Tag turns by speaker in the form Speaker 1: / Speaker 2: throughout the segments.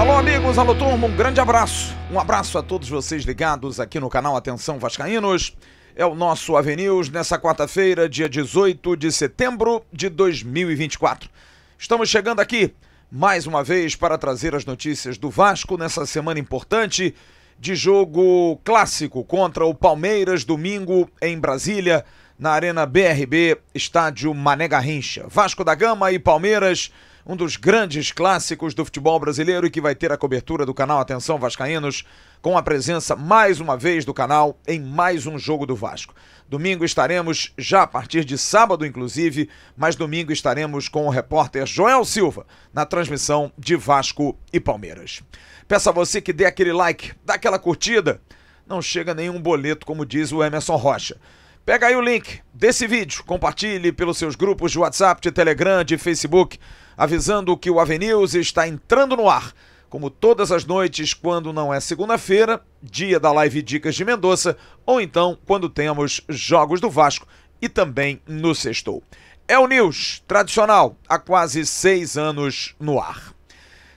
Speaker 1: Alô, amigos, alô, turma, um grande abraço. Um abraço a todos vocês ligados aqui no canal Atenção Vascaínos. É o nosso Avenues nessa quarta-feira, dia 18 de setembro de 2024. Estamos chegando aqui mais uma vez para trazer as notícias do Vasco nessa semana importante de jogo clássico contra o Palmeiras, domingo em Brasília, na Arena BRB, estádio Mané Garrincha. Vasco da Gama e Palmeiras, um dos grandes clássicos do futebol brasileiro e que vai ter a cobertura do canal Atenção Vascaínos, com a presença mais uma vez do canal em mais um jogo do Vasco. Domingo estaremos, já a partir de sábado inclusive, mas domingo estaremos com o repórter Joel Silva na transmissão de Vasco e Palmeiras. Peço a você que dê aquele like, dá aquela curtida. Não chega nenhum boleto, como diz o Emerson Rocha. Pega aí o link desse vídeo, compartilhe pelos seus grupos de WhatsApp, de Telegram, de Facebook, avisando que o Avenews está entrando no ar. Como todas as noites, quando não é segunda-feira, dia da live Dicas de Mendonça, ou então quando temos Jogos do Vasco e também no Sextou. É o News, tradicional, há quase seis anos no ar.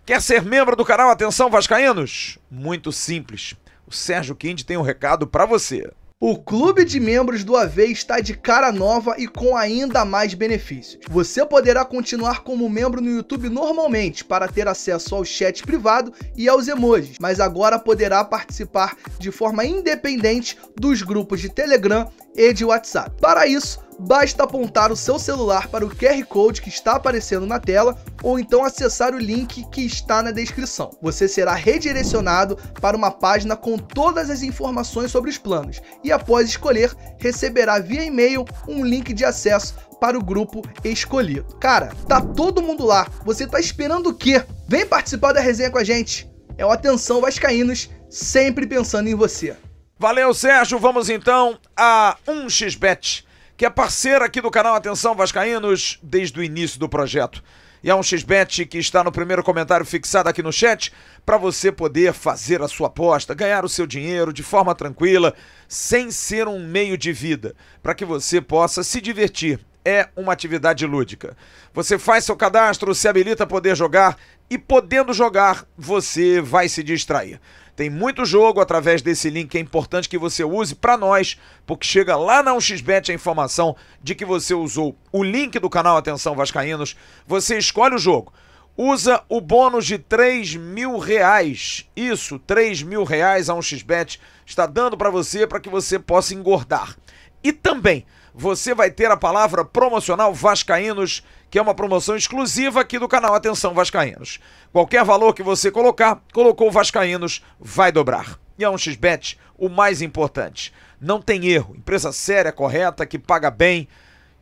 Speaker 1: Quer ser membro do canal Atenção Vascaínos? Muito simples. O Sérgio Quinde tem um recado para você. O clube de membros do AV está de cara nova e com ainda mais benefícios. Você poderá continuar como membro no YouTube normalmente para ter acesso ao chat privado e aos emojis, mas agora poderá participar de forma independente dos grupos de Telegram e de WhatsApp. Para isso, basta apontar o seu celular para o QR Code que está aparecendo na tela ou então acessar o link que está na descrição. Você será redirecionado para uma página com todas as informações sobre os planos e, após escolher, receberá via e-mail um link de acesso para o grupo escolhido. Cara, tá todo mundo lá. Você tá esperando o quê? Vem participar da resenha com a gente. É o Atenção Vascaínos, sempre pensando em você. Valeu, Sérgio. Vamos então a 1xBet, que é parceira aqui do canal Atenção Vascaínos desde o início do projeto. E a 1xBet que está no primeiro comentário fixado aqui no chat para você poder fazer a sua aposta, ganhar o seu dinheiro de forma tranquila, sem ser um meio de vida, para que você possa se divertir. É uma atividade lúdica. Você faz seu cadastro, se habilita a poder jogar e podendo jogar, você vai se distrair. Tem muito jogo através desse link, é importante que você use para nós, porque chega lá na 1xBet a informação de que você usou o link do canal Atenção Vascaínos. Você escolhe o jogo, usa o bônus de 3 mil reais. Isso, 3 mil reais a 1xBet está dando para você para que você possa engordar. E também você vai ter a palavra promocional Vascaínos, que é uma promoção exclusiva aqui do canal. Atenção, Vascaínos. Qualquer valor que você colocar, colocou Vascaínos, vai dobrar. E a é 1xBet, o mais importante. Não tem erro. Empresa séria, correta, que paga bem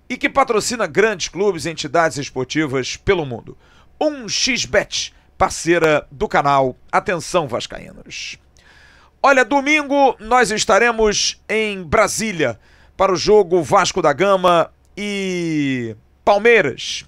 Speaker 1: e que patrocina grandes clubes e entidades esportivas pelo mundo. 1xBet, parceira do canal. Atenção, Vascaínos. Olha, domingo nós estaremos em Brasília para o jogo Vasco da Gama e Palmeiras.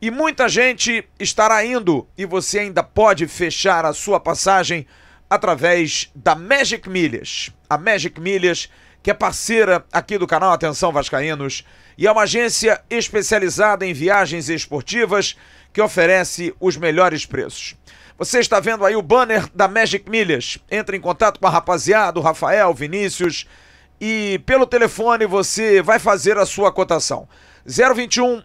Speaker 1: E muita gente estará indo e você ainda pode fechar a sua passagem através da Magic Milhas. A Magic Milhas, que é parceira aqui do canal Atenção Vascaínos, e é uma agência especializada em viagens esportivas que oferece os melhores preços. Você está vendo aí o banner da Magic Milhas. Entre em contato com a rapaziada, o Rafael, Vinícius, e pelo telefone você vai fazer a sua cotação. 021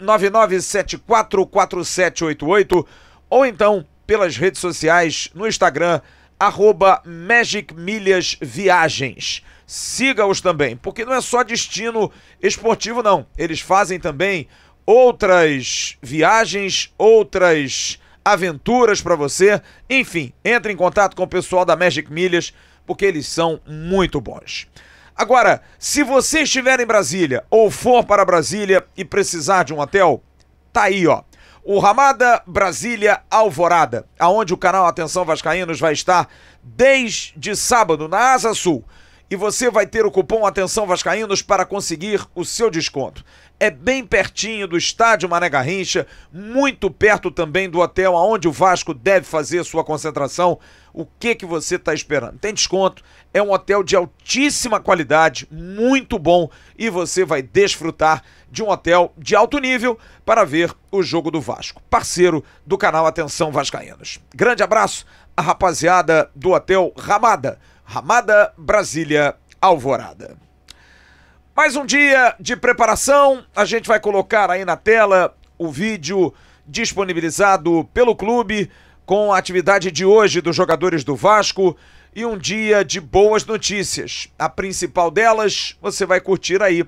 Speaker 1: 999744788 ou então pelas redes sociais no Instagram arroba Magic Milhas Viagens. Siga-os também, porque não é só destino esportivo não. Eles fazem também outras viagens, outras aventuras para você. Enfim, entre em contato com o pessoal da Magic Milhas porque eles são muito bons. Agora, se você estiver em Brasília ou for para Brasília e precisar de um hotel, tá aí, ó. O Ramada Brasília Alvorada, aonde o canal Atenção Vascaínos vai estar desde sábado na Asa Sul. E você vai ter o cupom Atenção Vascaínos para conseguir o seu desconto. É bem pertinho do estádio Mané Garrincha, muito perto também do hotel aonde o Vasco deve fazer sua concentração o que que você está esperando? Tem desconto, é um hotel de altíssima qualidade, muito bom e você vai desfrutar de um hotel de alto nível para ver o jogo do Vasco. Parceiro do canal Atenção Vascaínos. Grande abraço à rapaziada do Hotel Ramada, Ramada Brasília Alvorada. Mais um dia de preparação, a gente vai colocar aí na tela o vídeo disponibilizado pelo clube com a atividade de hoje dos jogadores do Vasco e um dia de boas notícias. A principal delas, você vai curtir aí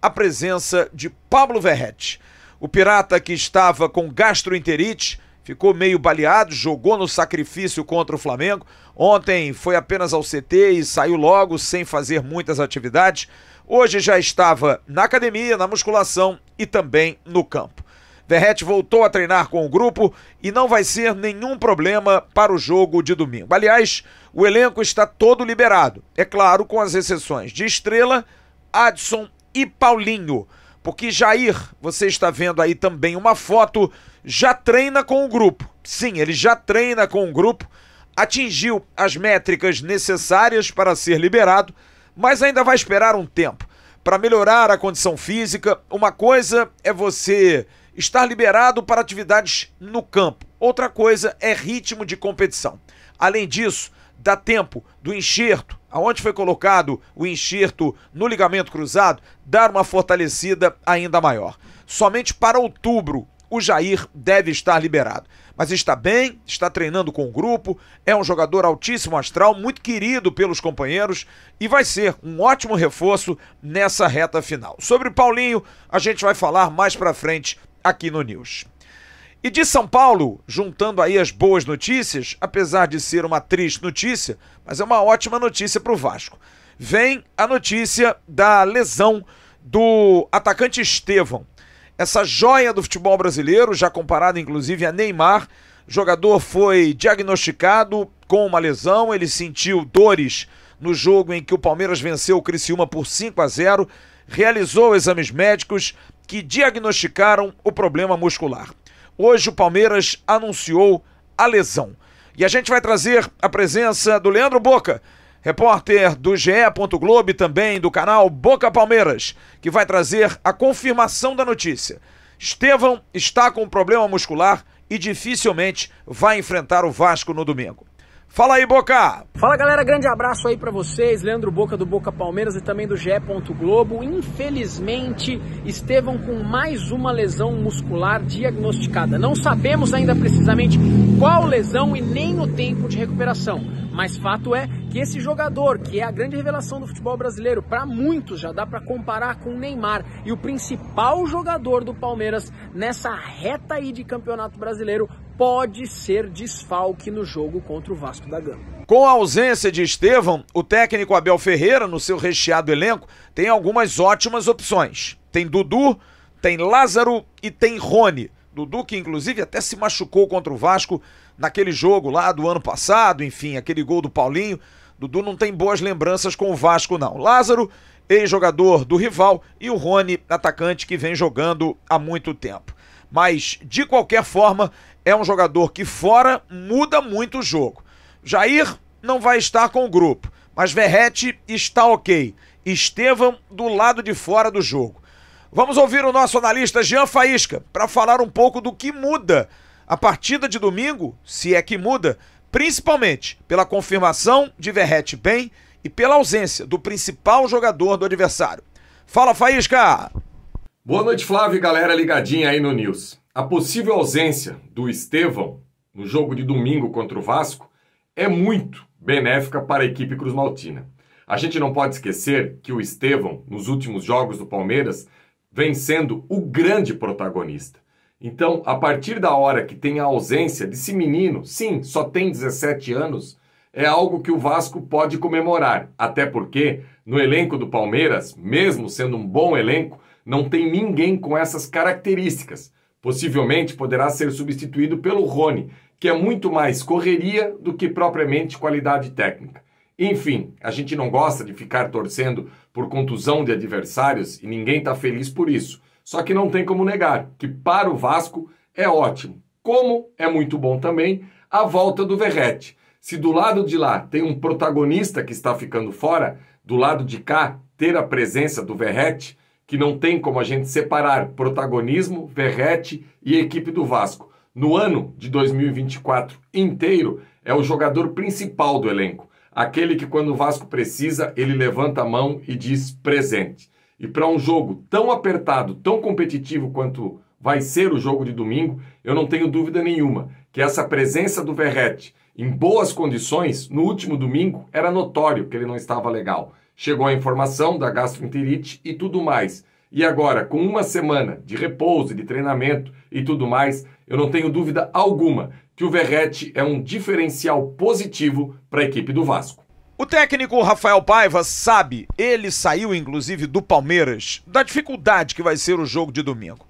Speaker 1: a presença de Pablo Verrete. O pirata que estava com gastroenterite ficou meio baleado, jogou no sacrifício contra o Flamengo. Ontem foi apenas ao CT e saiu logo sem fazer muitas atividades. Hoje já estava na academia, na musculação e também no campo. Verrete voltou a treinar com o grupo e não vai ser nenhum problema para o jogo de domingo. Aliás, o elenco está todo liberado, é claro, com as exceções de Estrela, Adson e Paulinho. Porque Jair, você está vendo aí também uma foto, já treina com o grupo. Sim, ele já treina com o grupo, atingiu as métricas necessárias para ser liberado, mas ainda vai esperar um tempo para melhorar a condição física. Uma coisa é você estar liberado para atividades no campo. Outra coisa é ritmo de competição. Além disso, dá tempo do enxerto, aonde foi colocado o enxerto no ligamento cruzado, dar uma fortalecida ainda maior. Somente para outubro o Jair deve estar liberado. Mas está bem, está treinando com o grupo, é um jogador altíssimo astral, muito querido pelos companheiros e vai ser um ótimo reforço nessa reta final. Sobre Paulinho, a gente vai falar mais para frente aqui no News. E de São Paulo, juntando aí as boas notícias, apesar de ser uma triste notícia, mas é uma ótima notícia para o Vasco. Vem a notícia da lesão do atacante Estevão. Essa joia do futebol brasileiro, já comparado inclusive a Neymar, jogador foi diagnosticado com uma lesão, ele sentiu dores no jogo em que o Palmeiras venceu o Criciúma por 5 a 0, realizou exames médicos que diagnosticaram o problema muscular. Hoje o Palmeiras anunciou a lesão. E a gente vai trazer a presença do Leandro Boca, repórter do GE. Globo e também do canal Boca Palmeiras, que vai trazer a confirmação da notícia. Estevão está com um problema muscular e dificilmente vai enfrentar o Vasco no domingo. Fala aí, Boca!
Speaker 2: Fala galera, grande abraço aí para vocês, Leandro Boca do Boca Palmeiras e também do GE. Globo. Infelizmente, Estevão com mais uma lesão muscular diagnosticada. Não sabemos ainda precisamente qual lesão e nem o tempo de recuperação, mas fato é que esse jogador, que é a grande revelação do futebol brasileiro, para muitos já dá para comparar com o Neymar e o principal jogador do Palmeiras nessa reta aí de Campeonato Brasileiro, pode ser desfalque no jogo contra o Vasco da Gama. Com
Speaker 1: a ausência de Estevão, o técnico Abel Ferreira, no seu recheado elenco, tem algumas ótimas opções. Tem Dudu, tem Lázaro e tem Rony. Dudu que inclusive até se machucou contra o Vasco naquele jogo lá do ano passado, enfim, aquele gol do Paulinho. Dudu não tem boas lembranças com o Vasco não. Lázaro, ex-jogador do rival, e o Rony, atacante que vem jogando há muito tempo. Mas de qualquer forma, é um jogador que fora muda muito o jogo. Jair não vai estar com o grupo, mas Verrete está ok. Estevam do lado de fora do jogo. Vamos ouvir o nosso analista Jean Faísca para falar um pouco do que muda a partida de domingo, se é que muda, principalmente pela confirmação de Verrete bem e pela ausência do principal jogador do adversário.
Speaker 2: Fala, Faísca! Boa noite, Flávio e galera ligadinha aí no News. A possível ausência do Estevão no jogo de domingo contra o Vasco é muito benéfica para a equipe Cruz Maltina. A gente não pode esquecer que o Estevão, nos últimos jogos do Palmeiras, vem sendo o grande protagonista. Então, a partir da hora que tem a ausência desse menino, sim, só tem 17 anos, é algo que o Vasco pode comemorar. Até porque, no elenco do Palmeiras, mesmo sendo um bom elenco, não tem ninguém com essas características. Possivelmente poderá ser substituído pelo Rony, que é muito mais correria do que propriamente qualidade técnica. Enfim, a gente não gosta de ficar torcendo por contusão de adversários e ninguém está feliz por isso. Só que não tem como negar que para o Vasco é ótimo. Como é muito bom também a volta do Verrete. Se do lado de lá tem um protagonista que está ficando fora, do lado de cá ter a presença do Verrete que não tem como a gente separar protagonismo, Verrete e equipe do Vasco. No ano de 2024 inteiro, é o jogador principal do elenco, aquele que quando o Vasco precisa, ele levanta a mão e diz presente. E para um jogo tão apertado, tão competitivo quanto vai ser o jogo de domingo, eu não tenho dúvida nenhuma que essa presença do Verrete em boas condições, no último domingo, era notório que ele não estava legal. Chegou a informação da gastroenterite e tudo mais. E agora, com uma semana de repouso, de treinamento e tudo mais, eu não tenho dúvida alguma que o Verrete é um diferencial positivo para a equipe do Vasco. O técnico Rafael Paiva sabe, ele saiu inclusive do
Speaker 1: Palmeiras, da dificuldade que vai ser o jogo de domingo.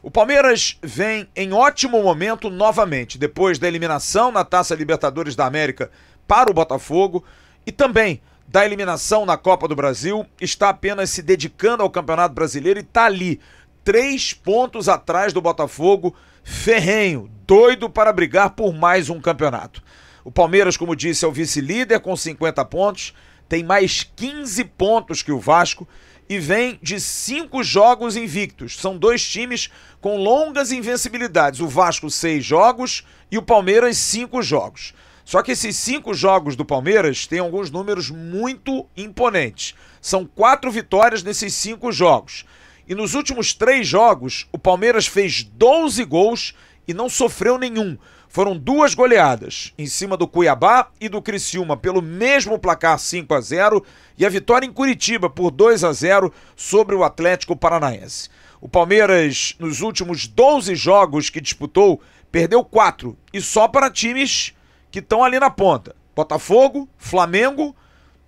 Speaker 1: O Palmeiras vem em ótimo momento novamente, depois da eliminação na Taça Libertadores da América para o Botafogo e também da eliminação na Copa do Brasil, está apenas se dedicando ao Campeonato Brasileiro e está ali, três pontos atrás do Botafogo, ferrenho, doido para brigar por mais um campeonato. O Palmeiras, como disse, é o vice-líder com 50 pontos, tem mais 15 pontos que o Vasco e vem de cinco jogos invictos. São dois times com longas invencibilidades. O Vasco, seis jogos e o Palmeiras, cinco jogos. Só que esses cinco jogos do Palmeiras têm alguns números muito imponentes. São quatro vitórias nesses cinco jogos. E nos últimos três jogos, o Palmeiras fez 12 gols e não sofreu nenhum. Foram duas goleadas, em cima do Cuiabá e do Criciúma, pelo mesmo placar 5 a 0 e a vitória em Curitiba por 2 a 0 sobre o Atlético Paranaense. O Palmeiras, nos últimos 12 jogos que disputou, perdeu quatro e só para times que estão ali na ponta: Botafogo, Flamengo.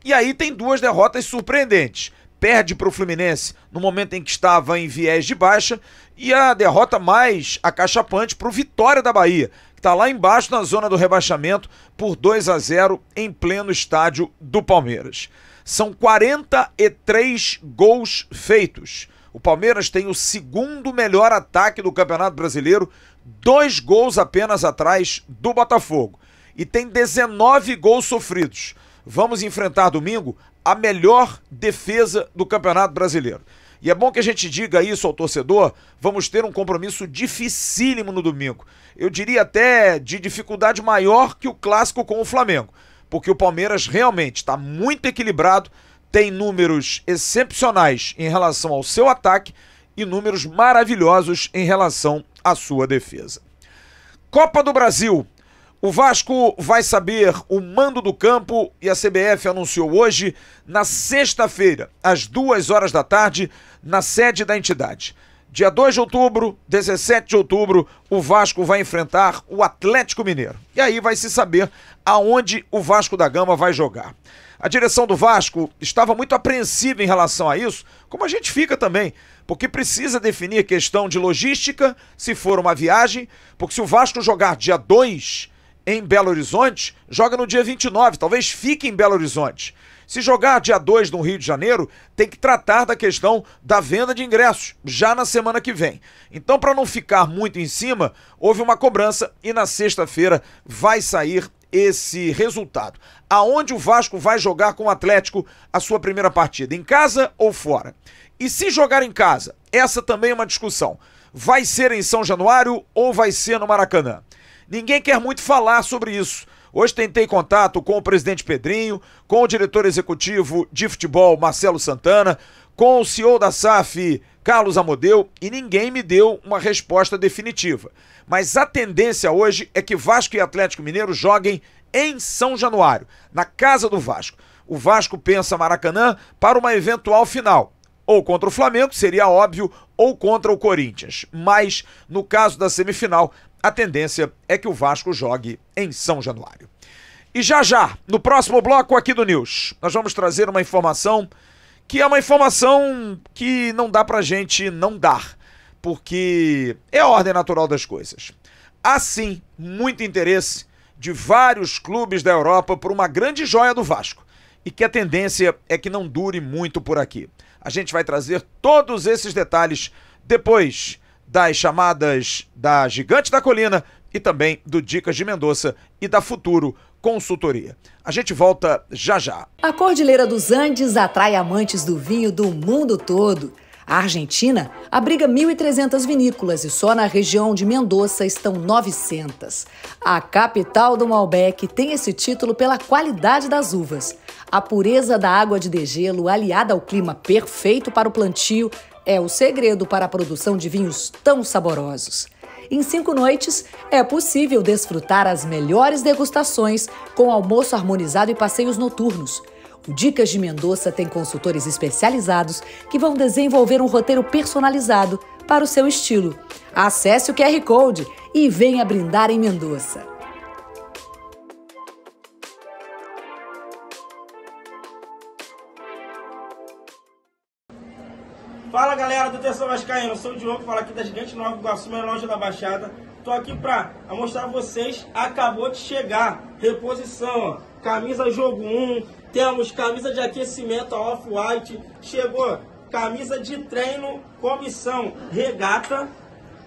Speaker 1: E aí tem duas derrotas surpreendentes. Perde para o Fluminense no momento em que estava em viés de baixa e a derrota mais acachapante para o Vitória da Bahia, que está lá embaixo na zona do rebaixamento por 2 a 0 em pleno estádio do Palmeiras. São 43 gols feitos. O Palmeiras tem o segundo melhor ataque do Campeonato Brasileiro, dois gols apenas atrás do Botafogo e tem 19 gols sofridos. Vamos enfrentar domingo a melhor defesa do Campeonato Brasileiro. E é bom que a gente diga isso ao torcedor, vamos ter um compromisso dificílimo no domingo. Eu diria até de dificuldade maior que o clássico com o Flamengo, porque o Palmeiras realmente está muito equilibrado, tem números excepcionais em relação ao seu ataque e números maravilhosos em relação à sua defesa. Copa do Brasil, o Vasco vai saber o mando do campo e a CBF anunciou hoje, na sexta-feira, às duas horas da tarde, na sede da entidade. Dia 2 de outubro, 17 de outubro, o Vasco vai enfrentar o Atlético Mineiro. E aí vai se saber aonde o Vasco da Gama vai jogar. A direção do Vasco estava muito apreensiva em relação a isso, como a gente fica também, porque precisa definir questão de logística, se for uma viagem, porque se o Vasco jogar dia 2 em Belo Horizonte, joga no dia 29, talvez fique em Belo Horizonte. Se jogar dia 2 no Rio de Janeiro, tem que tratar da questão da venda de ingressos já na semana que vem. Então, para não ficar muito em cima, houve uma cobrança e na sexta-feira vai sair esse resultado. Aonde o Vasco vai jogar com o Atlético a sua primeira partida, em casa ou fora? E se jogar em casa, essa também é uma discussão. Vai ser em São Januário ou vai ser no Maracanã? Ninguém quer muito falar sobre isso. Hoje tentei contato com o presidente Pedrinho, com o diretor executivo de futebol Marcelo Santana, com o CEO da SAF Carlos Amodeu e ninguém me deu uma resposta definitiva. Mas a tendência hoje é que Vasco e Atlético Mineiro joguem em São Januário, na casa do Vasco. O Vasco pensa Maracanã para uma eventual final ou contra o Flamengo, seria óbvio, ou contra o Corinthians. Mas, no caso da semifinal, a tendência é que o Vasco jogue em São Januário. E já já, no próximo bloco aqui do News, nós vamos trazer uma informação que é uma informação que não dá pra gente não dar, porque é a ordem natural das coisas. Há sim muito interesse de vários clubes da Europa por uma grande joia do Vasco e que a tendência é que não dure muito por aqui. A gente vai trazer todos esses detalhes depois das chamadas da Gigante da Colina e também do Dicas de Mendoza e da Futuro Consultoria. A gente volta já já. A Cordilheira dos Andes atrai amantes do vinho do mundo todo. A Argentina abriga 1.300 vinícolas e só na região de Mendoza estão 900. A capital do Malbec tem esse título pela qualidade das uvas. A pureza da água de degelo, aliada ao clima perfeito para o plantio, é o segredo para a produção de vinhos tão saborosos. Em cinco noites, é possível desfrutar as melhores degustações com almoço harmonizado e passeios noturnos. O Dicas de Mendoza tem consultores especializados que vão desenvolver um roteiro personalizado para o seu estilo. Acesse o QR Code e venha brindar em Mendoza. Atenção Vascaíno, sou o Diogo, falo aqui da Gigante Nova Iguaçu, minha loja da Baixada. Tô aqui pra mostrar a vocês, acabou de chegar, reposição, ó, camisa jogo 1, temos camisa de aquecimento off-white, chegou camisa de treino, comissão, regata.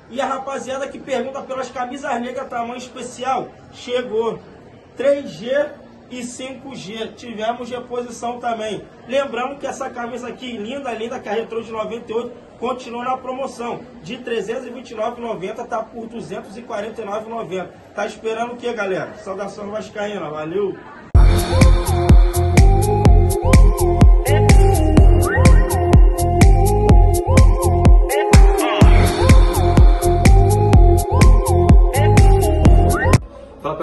Speaker 1: E a rapaziada que pergunta pelas camisas negras tamanho especial, chegou 3G e 5G. Tivemos reposição também. Lembrando que essa camisa aqui, linda, linda, que é a Retro de 98, continua na promoção. De 329,90 tá por 249,90. Tá esperando o que, galera? Saudação vascaína. Valeu!
Speaker 2: É.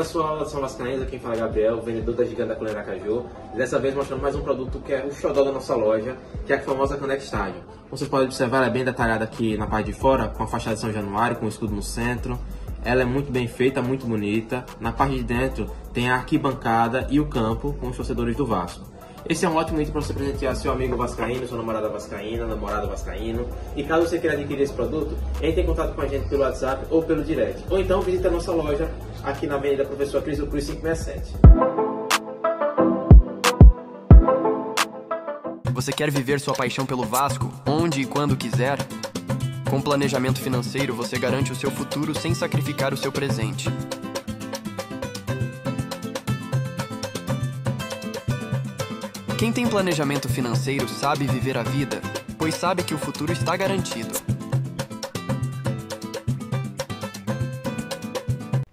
Speaker 2: pessoal, eu sou aqui quem fala é
Speaker 1: Gabriel, vendedor da Gigante da Colina Caju. Dessa vez mostrando mais um produto que é o xodó da nossa loja, que é a famosa Connect Stadium. Como vocês podem observar, ela é bem detalhada aqui na parte de fora, com a fachada de São Januário, com o escudo no centro. Ela é muito bem feita, muito bonita. Na parte de dentro tem a arquibancada e o campo com os torcedores do Vasco. Esse é um ótimo item para você presentear seu amigo vascaíno, sua namorada vascaína, namorado vascaíno. E caso você queira adquirir esse produto, entre em contato com a gente pelo WhatsApp ou pelo direct. Ou então visite a nossa loja aqui na Avenida Professor Cris do Cruz 567.
Speaker 2: Você quer viver sua paixão pelo Vasco onde e quando quiser? Com planejamento financeiro, você garante o seu futuro sem sacrificar o seu presente. Quem tem planejamento financeiro sabe viver a vida, pois sabe que o futuro está garantido.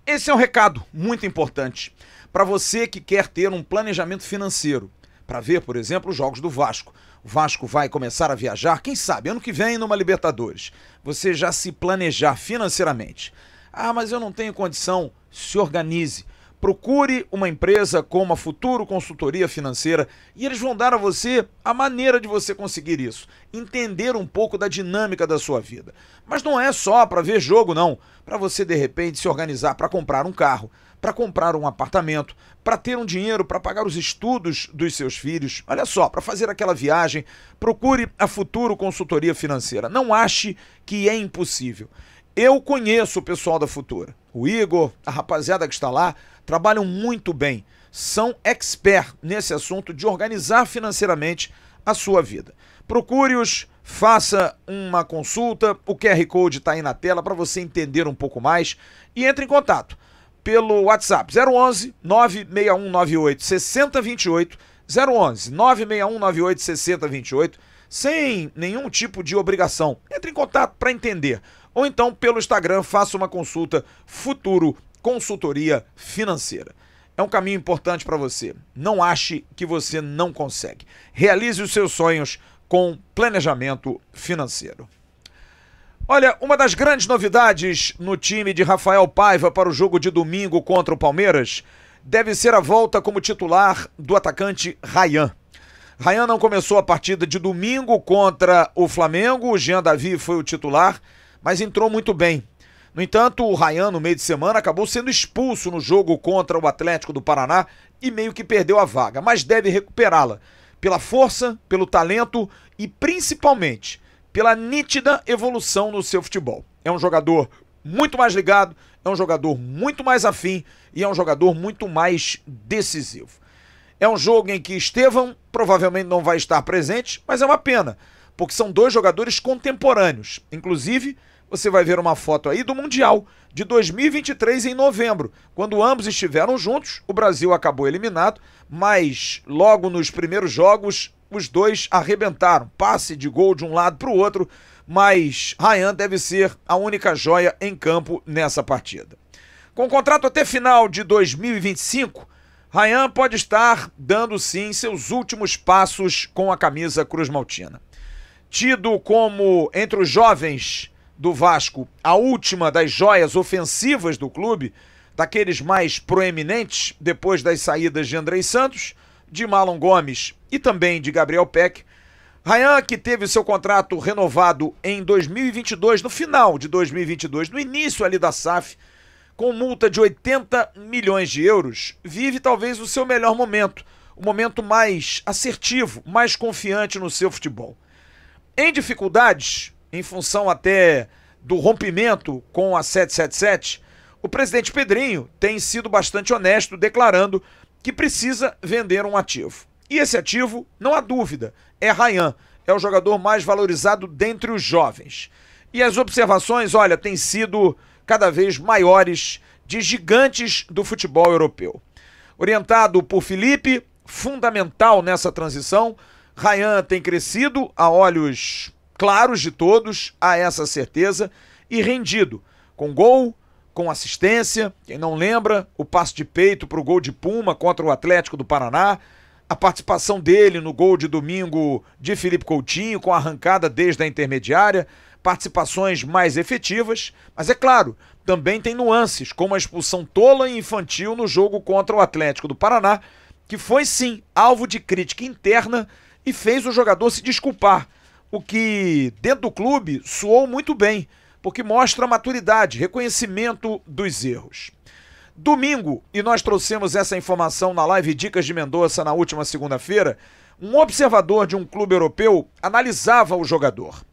Speaker 1: Esse é um recado muito importante para você que quer ter um planejamento financeiro, para ver, por exemplo, os jogos do Vasco. O Vasco vai começar a viajar, quem sabe, ano que vem numa Libertadores. Você já se planejar financeiramente. Ah, mas eu não tenho condição. Se organize Procure uma empresa como a Futuro Consultoria Financeira e eles vão dar a você a maneira de você conseguir isso, entender um pouco da dinâmica da sua vida. Mas não é só para ver jogo, não. Para você de repente se organizar para comprar um carro, para comprar um apartamento, para ter um dinheiro para pagar os estudos dos seus filhos. Olha só, para fazer aquela viagem, procure a Futuro Consultoria Financeira. Não ache que é impossível. Eu conheço o pessoal da Futura, o Igor, a rapaziada que está lá trabalham muito bem, são expert nesse assunto de organizar financeiramente a sua vida. Procure-os, faça uma consulta, o QR Code está aí na tela para você entender um pouco mais e entre em contato pelo WhatsApp 011 96198 6028 011 96198 6028 sem nenhum tipo de obrigação. Entre em contato para entender. Ou então pelo Instagram faça uma consulta futuro consultoria financeira. É um caminho importante para você. Não ache que você não consegue. Realize os seus sonhos com planejamento financeiro. Olha, uma das grandes novidades no time de Rafael Paiva para o jogo de domingo contra o Palmeiras deve ser a volta como titular do atacante Rayan. Rayan não começou a partida de domingo contra o Flamengo, o Jean Davi foi o titular, mas entrou muito bem. No entanto, o ryan no meio de semana, acabou sendo expulso no jogo contra o Atlético do Paraná e meio que perdeu a vaga, mas deve recuperá-la pela força, pelo talento e principalmente pela nítida evolução no seu futebol. É um jogador muito mais ligado, é um jogador muito mais afim e é um jogador muito mais decisivo. É um jogo em que Estevão provavelmente não vai estar presente, mas é uma pena, porque são dois jogadores contemporâneos. Inclusive, você vai ver uma foto aí do Mundial de 2023 em novembro, quando ambos estiveram juntos. O Brasil acabou eliminado, mas logo nos primeiros jogos os dois arrebentaram. Passe de gol de um lado para o outro, mas Ryan deve ser a única joia em campo nessa partida. Com contrato até final de 2025, Ryan pode estar dando sim seus últimos passos com a camisa Cruz Maltina. Tido como entre os jovens do Vasco, a última das joias ofensivas do clube, daqueles mais proeminentes, depois das saídas de Andrei Santos, de Malon Gomes e também de Gabriel Peck. Ryan que teve seu contrato renovado em 2022, no final de 2022, no início ali da SAF, com multa de 80 milhões de euros, vive talvez o seu melhor momento, o momento mais assertivo, mais confiante no seu futebol. Em dificuldades, em função até do rompimento com a 777, o presidente Pedrinho tem sido bastante honesto declarando que precisa vender um ativo. E esse ativo, não há dúvida, é Ryan é o jogador mais valorizado dentre os jovens. E as observações, olha, têm sido cada vez maiores de gigantes do futebol europeu. Orientado por Felipe, fundamental nessa transição, Ryan tem crescido a olhos claros de todos a essa certeza e rendido com gol, com assistência. Quem não lembra, o passo de peito para o gol de Puma contra o Atlético do Paraná. A participação dele no gol de domingo de Felipe Coutinho, com arrancada desde a intermediária. Participações mais efetivas, mas é claro, também tem nuances, como a expulsão tola e infantil no jogo contra o Atlético do Paraná, que foi sim alvo de crítica interna e fez o jogador se desculpar o que dentro do clube soou muito bem, porque mostra maturidade, reconhecimento dos erros. Domingo, e nós trouxemos essa informação na live Dicas de Mendonça na última segunda-feira, um observador de um clube europeu analisava o jogador.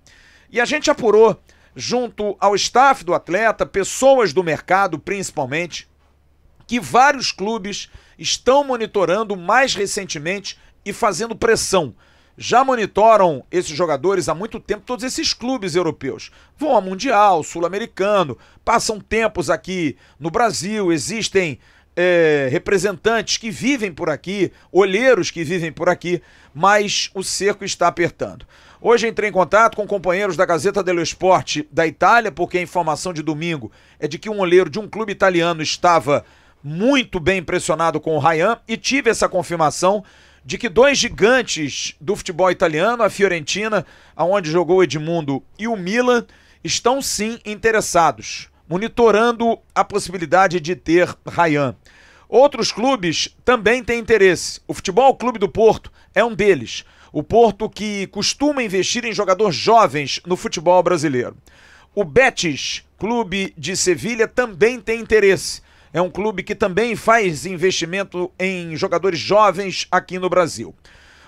Speaker 1: E a gente apurou, junto ao staff do atleta, pessoas do mercado principalmente, que vários clubes estão monitorando mais recentemente e fazendo pressão já monitoram esses jogadores há muito tempo, todos esses clubes europeus. Vão a Mundial, Sul-Americano, passam tempos aqui no Brasil, existem é, representantes que vivem por aqui, olheiros que vivem por aqui, mas o cerco está apertando. Hoje entrei em contato com companheiros da Gazeta dello Sport da Itália, porque a informação de domingo é de que um olheiro de um clube italiano estava muito bem impressionado com o Ryan e tive essa confirmação de que dois gigantes do futebol italiano, a Fiorentina, aonde jogou Edmundo, e o Milan, estão sim interessados, monitorando a possibilidade de ter Ryan. Outros clubes também têm interesse. O Futebol Clube do Porto é um deles. O Porto que costuma investir em jogadores jovens no futebol brasileiro. O Betis, clube de Sevilha, também tem interesse. É um clube que também faz investimento em jogadores jovens aqui no Brasil.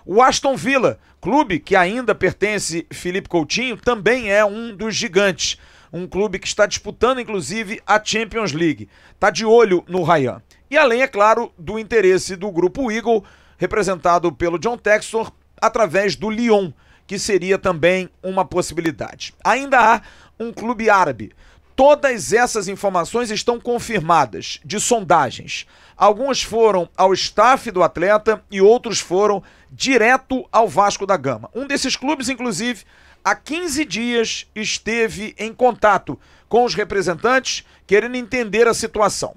Speaker 1: O Aston Villa, clube que ainda pertence Felipe Coutinho, também é um dos gigantes. Um clube que está disputando, inclusive, a Champions League. Está de olho no Rayan. E além, é claro, do interesse do grupo Eagle, representado pelo John Textor, através do Lyon, que seria também uma possibilidade. Ainda há um clube árabe. Todas essas informações estão confirmadas de sondagens. Alguns foram ao staff do atleta e outros foram direto ao Vasco da Gama. Um desses clubes, inclusive, há 15 dias esteve em contato com os representantes, querendo entender a situação.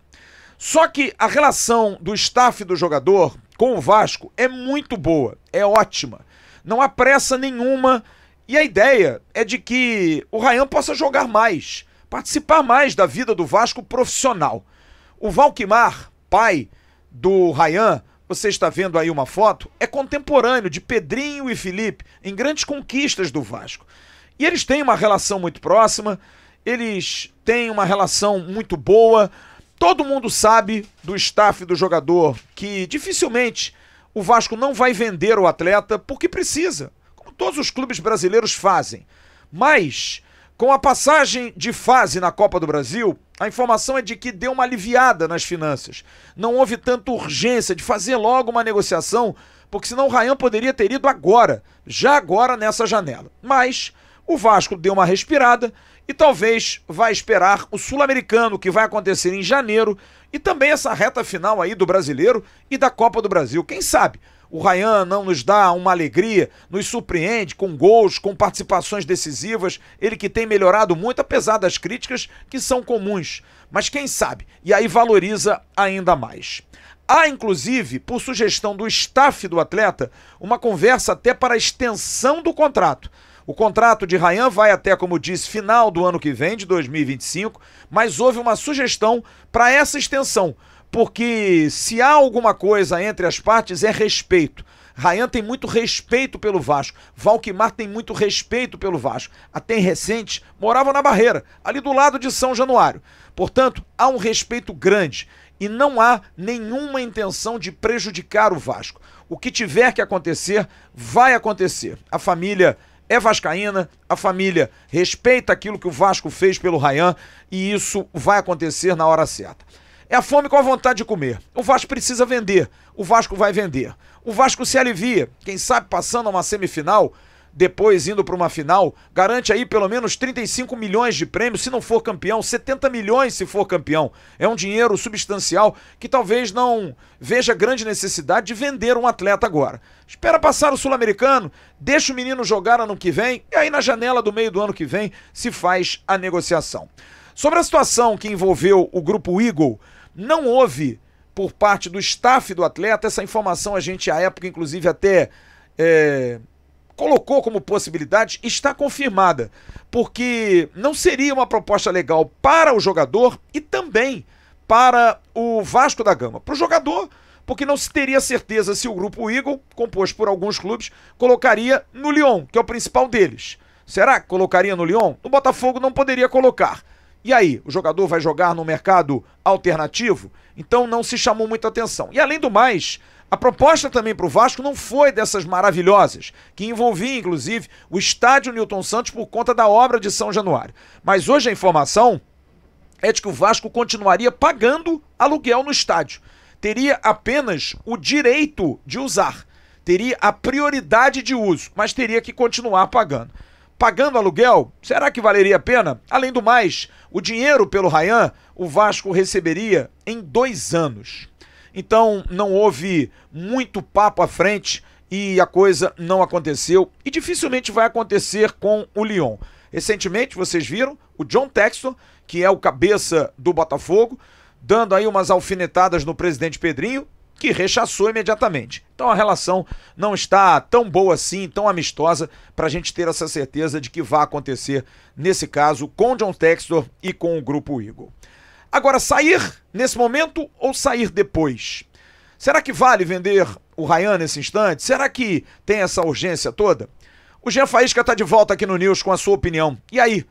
Speaker 1: Só que a relação do staff do jogador com o Vasco é muito boa, é ótima. Não há pressa nenhuma e a ideia é de que o Ryan possa jogar mais participar mais da vida do Vasco profissional. O Valquimar, pai do Rayan, você está vendo aí uma foto, é contemporâneo de Pedrinho e Felipe em grandes conquistas do Vasco. E eles têm uma relação muito próxima, eles têm uma relação muito boa. Todo mundo sabe do staff do jogador que dificilmente o Vasco não vai vender o atleta porque precisa, como todos os clubes brasileiros fazem. Mas com a passagem de fase na Copa do Brasil, a informação é de que deu uma aliviada nas finanças. Não houve tanta urgência de fazer logo uma negociação, porque senão o Rayan poderia ter ido agora, já agora nessa janela. Mas o Vasco deu uma respirada e talvez vá esperar o Sul-Americano, que vai acontecer em janeiro, e também essa reta final aí do Brasileiro e da Copa do Brasil. Quem sabe? O Ryan não nos dá uma alegria, nos surpreende com gols, com participações decisivas. Ele que tem melhorado muito, apesar das críticas que são comuns. Mas quem sabe? E aí valoriza ainda mais. Há, inclusive, por sugestão do staff do atleta, uma conversa até para a extensão do contrato. O contrato de Ryan vai até, como disse, final do ano que vem, de 2025, mas houve uma sugestão para essa extensão, porque se há alguma coisa entre as partes é respeito. Rayan tem muito respeito pelo Vasco. Valquimar tem muito respeito pelo Vasco. Até em recente, morava na Barreira, ali do lado de São Januário. Portanto, há um respeito grande e não há nenhuma intenção de prejudicar o Vasco. O que tiver que acontecer, vai acontecer. A família é vascaína, a família respeita aquilo que o Vasco fez pelo Rayan e isso vai acontecer na hora certa. É a fome com a vontade de comer. O Vasco precisa vender. O Vasco vai vender. O Vasco se alivia, quem sabe passando a uma semifinal, depois indo para uma final, garante aí pelo menos 35 milhões de prêmios, se não for campeão, 70 milhões se for campeão. É um dinheiro substancial que talvez não veja grande necessidade de vender um atleta agora. Espera passar o Sul-Americano, deixa o menino jogar ano que vem, e aí na janela do meio do ano que vem se faz a negociação. Sobre a situação que envolveu o grupo Eagle não houve, por parte do staff do atleta, essa informação a gente, à época, inclusive, até é, colocou como possibilidade, está confirmada. Porque não seria uma proposta legal para o jogador e também para o Vasco da Gama. Para o jogador, porque não se teria certeza se o grupo Eagle, composto por alguns clubes, colocaria no Lyon, que é o principal deles. Será que colocaria no Lyon? No Botafogo não poderia colocar. E aí, o jogador vai jogar no mercado alternativo? Então não se chamou muita atenção. E além do mais, a proposta também para o Vasco não foi dessas maravilhosas, que envolvia inclusive o estádio Newton Santos por conta da obra de São Januário. Mas hoje a informação é de que o Vasco continuaria pagando aluguel no estádio. Teria apenas o direito de usar, teria a prioridade de uso, mas teria que continuar pagando pagando aluguel, será que valeria a pena? Além do mais, o dinheiro pelo Ryan, o Vasco receberia em dois anos. Então não houve muito papo à frente e a coisa não aconteceu e dificilmente vai acontecer com o Lyon. Recentemente, vocês viram o John Texton, que é o cabeça do Botafogo, dando aí umas alfinetadas no presidente Pedrinho, que rechaçou imediatamente. Então a relação não está tão boa assim, tão amistosa, para a gente ter essa certeza de que vai acontecer, nesse caso, com John Textor e com o grupo Eagle. Agora, sair nesse momento ou sair depois? Será que vale vender o Ryan nesse instante? Será que tem essa urgência toda? O Jean Faísca está de volta aqui no News com a sua opinião. E aí,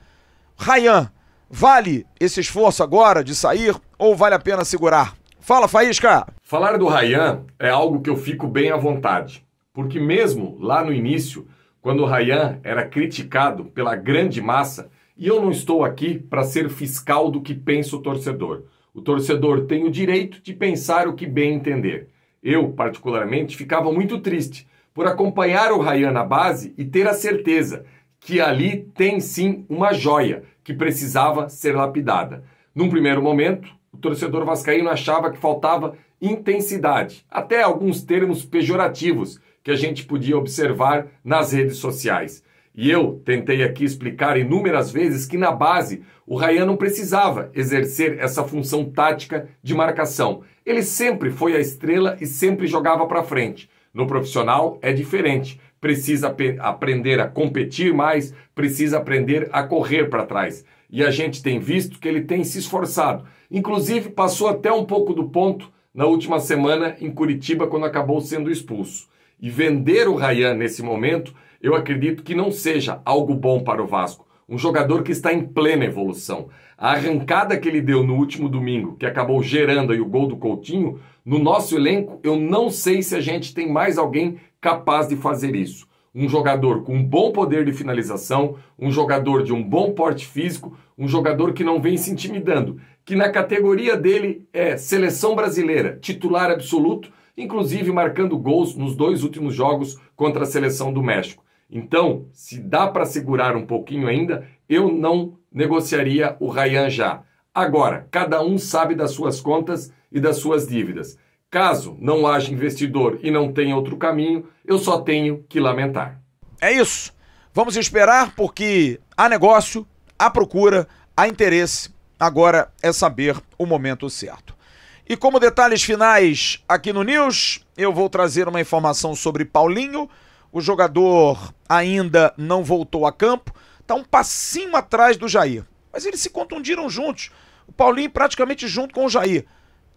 Speaker 1: Ryan, vale esse esforço agora de sair ou vale a pena segurar? Fala, Faísca!
Speaker 2: Falar do Rayan é algo que eu fico bem à vontade, porque mesmo lá no início, quando o Rayan era criticado pela grande massa, e eu não estou aqui para ser fiscal do que pensa o torcedor. O torcedor tem o direito de pensar o que bem entender. Eu, particularmente, ficava muito triste por acompanhar o Rayan na base e ter a certeza que ali tem sim uma joia que precisava ser lapidada. Num primeiro momento, o torcedor vascaíno achava que faltava intensidade, até alguns termos pejorativos que a gente podia observar nas redes sociais. E eu tentei aqui explicar inúmeras vezes que na base o Rayan não precisava exercer essa função tática de marcação. Ele sempre foi a estrela e sempre jogava para frente. No profissional é diferente precisa aprender a competir mais, precisa aprender a correr para trás. E a gente tem visto que ele tem se esforçado. Inclusive, passou até um pouco do ponto na última semana em Curitiba, quando acabou sendo expulso. E vender o Rayan nesse momento, eu acredito que não seja algo bom para o Vasco. Um jogador que está em plena evolução. A arrancada que ele deu no último domingo, que acabou gerando aí o gol do Coutinho, no nosso elenco, eu não sei se a gente tem mais alguém capaz de fazer isso. Um jogador com um bom poder de finalização, um jogador de um bom porte físico, um jogador que não vem se intimidando, que na categoria dele é seleção brasileira, titular absoluto, inclusive marcando gols nos dois últimos jogos contra a seleção do México. Então, se dá para segurar um pouquinho ainda, eu não negociaria o Rayan já. Agora, cada um sabe das suas contas e das suas dívidas. Caso não haja investidor e não tenha outro caminho, eu só tenho que lamentar. É isso. Vamos esperar porque há
Speaker 1: negócio, há procura, há interesse. Agora é saber o momento certo. E como detalhes finais aqui no News, eu vou trazer uma informação sobre Paulinho. O jogador ainda não voltou a campo, está um passinho atrás do Jair. Mas eles se contundiram juntos. O Paulinho praticamente junto com o Jair.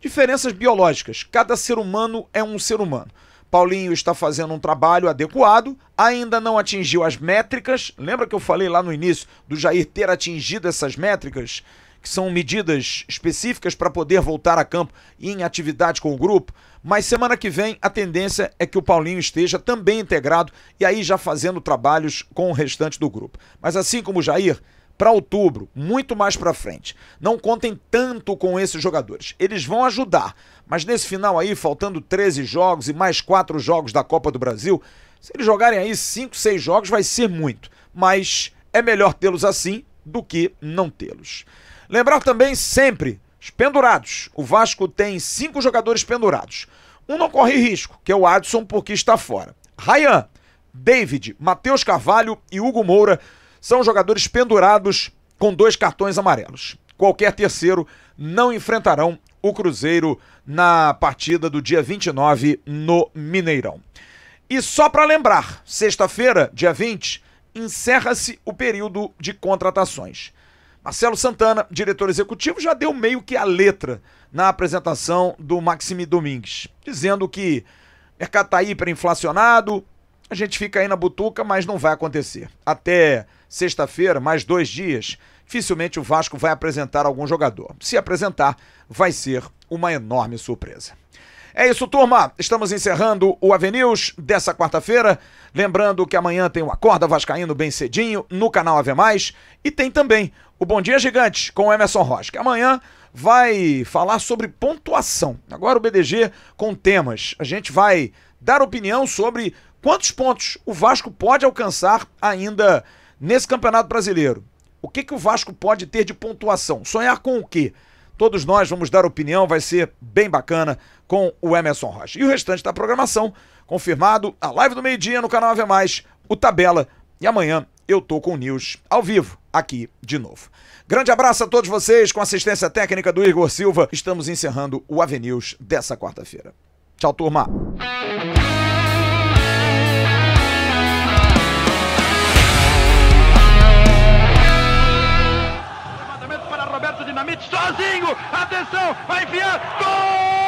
Speaker 1: Diferenças biológicas. Cada ser humano é um ser humano. Paulinho está fazendo um trabalho adequado, ainda não atingiu as métricas. Lembra que eu falei lá no início do Jair ter atingido essas métricas, que são medidas específicas para poder voltar a campo e em atividade com o grupo? Mas semana que vem a tendência é que o Paulinho esteja também integrado e aí já fazendo trabalhos com o restante do grupo. Mas assim como o Jair, para outubro, muito mais para frente. Não contem tanto com esses jogadores. Eles vão ajudar, mas nesse final aí, faltando 13 jogos e mais 4 jogos da Copa do Brasil, se eles jogarem aí 5, 6 jogos, vai ser muito. Mas é melhor tê-los assim do que não tê-los. Lembrar também sempre os pendurados. O Vasco tem cinco jogadores pendurados. Um não corre risco, que é o Adson, porque está fora. Ryan, David, Matheus Carvalho e Hugo Moura são jogadores pendurados com dois cartões amarelos. Qualquer terceiro não enfrentarão o Cruzeiro na partida do dia 29 no Mineirão. E só para lembrar, sexta-feira, dia 20, encerra-se o período de contratações. Marcelo Santana, diretor executivo, já deu meio que a letra na apresentação do Maxime Domingues, dizendo que o mercado está hiperinflacionado, a gente fica aí na butuca, mas não vai acontecer. Até Sexta-feira, mais dois dias, dificilmente o Vasco vai apresentar algum jogador. Se apresentar, vai ser uma enorme surpresa. É isso, turma. Estamos encerrando o Avenews dessa quarta-feira. Lembrando que amanhã tem o Acorda Vascaíno bem cedinho no canal Ave Mais. E tem também o Bom Dia Gigante com o Emerson Rocha, que amanhã vai falar sobre pontuação. Agora o BDG com temas. A gente vai dar opinião sobre quantos pontos o Vasco pode alcançar ainda nesse Campeonato Brasileiro, o que, que o Vasco pode ter de pontuação? Sonhar com o quê? Todos nós vamos dar opinião, vai ser bem bacana com o Emerson Rocha. E o restante da programação, confirmado, a live do meio-dia no canal Mais o Tabela. E amanhã eu tô com o News ao vivo aqui de novo. Grande abraço a todos vocês, com assistência técnica do Igor Silva. Estamos encerrando o News dessa quarta-feira. Tchau, turma.
Speaker 2: atenção, vai
Speaker 1: enfiar, gol!